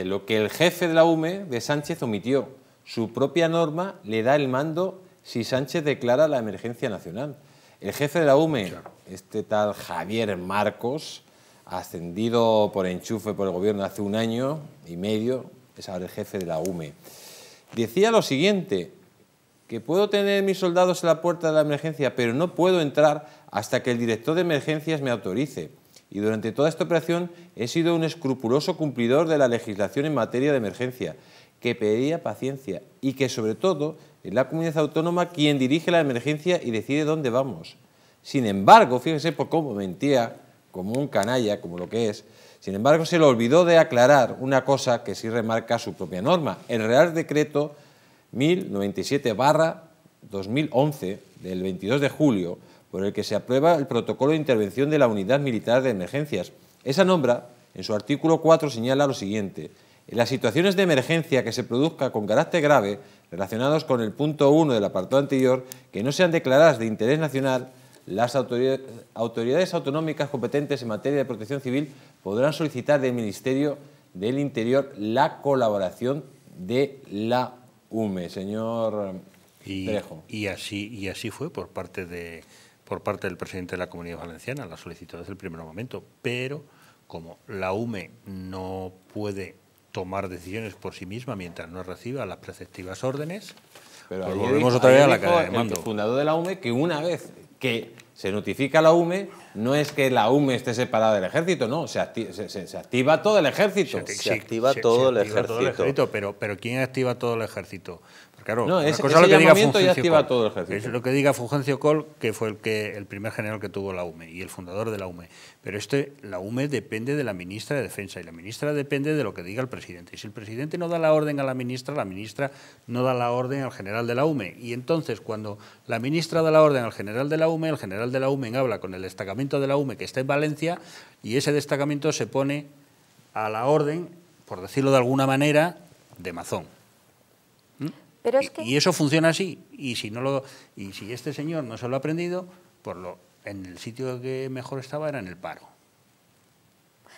Lo que el jefe de la UME de Sánchez omitió. Su propia norma le da el mando si Sánchez declara la emergencia nacional. El jefe de la UME, este tal Javier Marcos, ascendido por enchufe por el gobierno hace un año y medio, es ahora el jefe de la UME, decía lo siguiente, que puedo tener mis soldados en la puerta de la emergencia, pero no puedo entrar hasta que el director de emergencias me autorice y durante toda esta operación he sido un escrupuloso cumplidor de la legislación en materia de emergencia, que pedía paciencia y que sobre todo es la comunidad autónoma quien dirige la emergencia y decide dónde vamos. Sin embargo, fíjese por cómo mentía, como un canalla, como lo que es, sin embargo se le olvidó de aclarar una cosa que sí remarca su propia norma, el Real Decreto 1097 2011 del 22 de julio, por el que se aprueba el protocolo de intervención de la Unidad Militar de Emergencias. Esa nombra, en su artículo 4, señala lo siguiente. En las situaciones de emergencia que se produzca con carácter grave, relacionados con el punto 1 del apartado anterior, que no sean declaradas de interés nacional, las autoridades autonómicas competentes en materia de protección civil podrán solicitar del Ministerio del Interior la colaboración de la UME. Señor Trejo. Y así, y así fue por parte de, por parte del presidente de la Comunidad Valenciana, la solicitó desde el primer momento, pero como la UME no puede tomar decisiones por sí misma mientras no reciba las preceptivas órdenes, pues volvemos otra vez a la cadena de mando. El fundador de la UME que una vez que se notifica la UME, no es que la UME esté separada del ejército, no, se, activa todo el ejército. Se, activa, todo, el ejército. todo el ejército. Pero, pero ¿quién activa todo el ejército? Claro, es, lo que diga activa Es lo que diga Fulgencio Col, que fue el, que, el primer general que tuvo la UME y el fundador de la UME. Pero este, la UME depende de la ministra de Defensa y la ministra depende de lo que diga el presidente. Y si el presidente no da la orden a la ministra, la ministra no da la orden al general de la UME. Y entonces, cuando la ministra da la orden al general de la UME, el general de la UME habla con el destacamento de la UME que está en Valencia y ese destacamento se pone a la orden, por decirlo de alguna manera, de Mazón. ¿Mm? y, eso funciona así. Y si, no lo, y si este señor no se lo ha aprendido, por lo, en el sitio que mejor estaba era en el paro.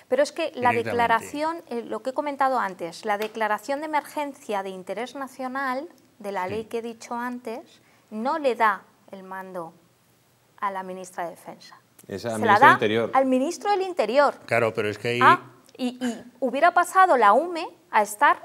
Pero es que la declaración, eh, lo que he comentado antes, la declaración de emergencia de interés nacional de la ley que he dicho antes, no le da el mando a la ministra de Defensa. al Se la da al ministro del Interior. Claro, pero es que ahí... Ah, y hubiera pasado la UME a estar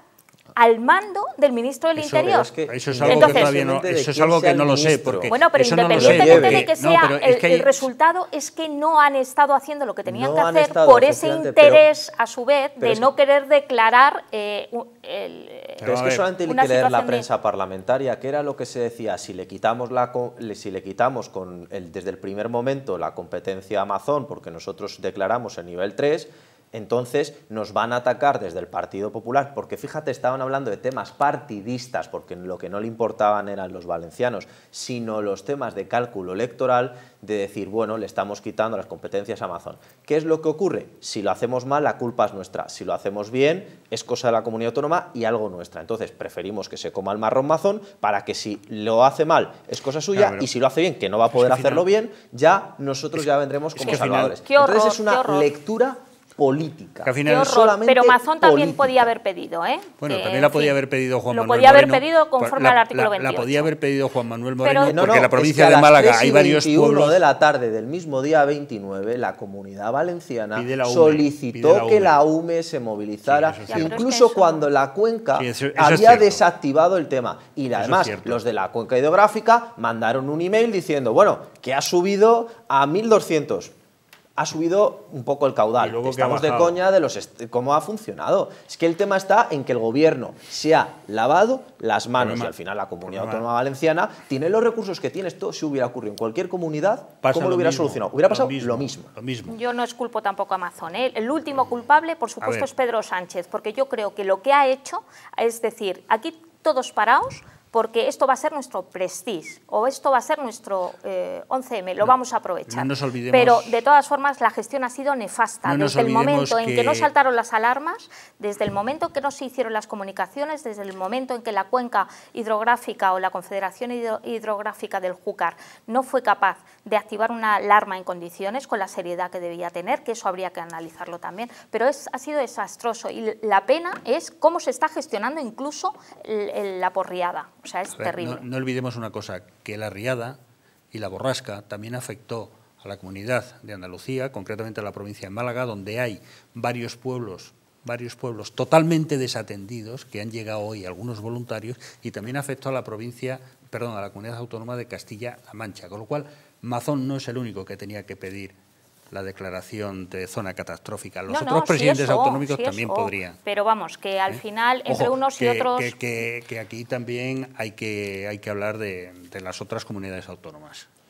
al mando del ministro del Interior. eso es algo que no, lo sé. bueno, pero independientemente de que sea, el, resultado es que no han estado haciendo lo que tenían que hacer por ese interés, a su vez, de no querer declarar eh, el, pero es que solamente hay que leer la prensa parlamentaria, que era lo que se decía, si le quitamos, la, si le quitamos con el, desde el primer momento la competencia a Amazon, porque nosotros declaramos el nivel 3, entonces nos van a atacar desde el Partido Popular, porque fíjate, estaban hablando de temas partidistas, porque lo que no le importaban eran los valencianos, sino los temas de cálculo electoral, de decir, bueno, le estamos quitando las competencias a Amazon. ¿Qué es lo que ocurre? Si lo hacemos mal, la culpa es nuestra. Si lo hacemos bien, es cosa de la comunidad autónoma y algo nuestra. Entonces, preferimos que se coma el marrón Mazón para que si lo hace mal, es cosa suya, y si lo hace bien, que no va a poder hacerlo bien, ya nosotros ya vendremos como salvadores. Entonces, es una lectura política. al Pero Mazón también podía haber pedido, ¿eh? Bueno, también la podía haber pedido Juan Lo Manuel podía haber pedido conforme al artículo 28. La, podía haber pedido Juan Manuel Moreno porque la provincia de Málaga hay varios pueblos. de la tarde del mismo día 29, la comunidad valenciana solicitó que la UME se movilizara, incluso cuando la cuenca había desactivado el tema. Y además, los de la cuenca hidrográfica mandaron un email diciendo, bueno, que ha subido a 1200 ha subido un poco el caudal. Estamos de coña de los cómo ha funcionado. Es que el tema está en que el gobierno se ha lavado las manos y al final la comunidad autónoma valenciana tiene los recursos que tiene. Esto si hubiera ocurrido en cualquier comunidad, ¿cómo lo, hubiera solucionado? Hubiera pasado lo mismo, lo mismo. Yo no esculpo tampoco a Amazon. ¿eh? El último culpable, por supuesto, es Pedro Sánchez, porque yo creo que lo que ha hecho, es decir, aquí todos parados, porque esto va a ser nuestro prestige o esto va a ser nuestro 11M, eh, lo vamos a aprovechar. Pero de todas formas la gestión ha sido nefasta. desde el momento en que no saltaron las alarmas, desde el momento en que no se hicieron las comunicaciones, desde el momento en que la cuenca hidrográfica o la Confederación Hidrográfica del Júcar no fue capaz de activar una alarma en condiciones con la seriedad que debía tener, que eso habría que analizarlo también. Pero es, ha sido desastroso y la pena es cómo se está gestionando incluso la porriada. No, no, olvidemos una cosa, que la riada y la borrasca también afectó a la comunidad de Andalucía, concretamente a la provincia de Málaga, donde hay varios pueblos varios pueblos totalmente desatendidos que han llegado hoy algunos voluntarios y también afectó a la provincia, perdón, a la comunidad autónoma de Castilla-La Mancha, con lo cual Mazón no es el único que tenía que pedir la declaración de zona catastrófica. Los otros presidentes autonómicos también podrían. Pero vamos, que al ¿Eh? final, entre unos y otros... Que, que, aquí también hay que, hay que hablar de, de las otras comunidades autónomas.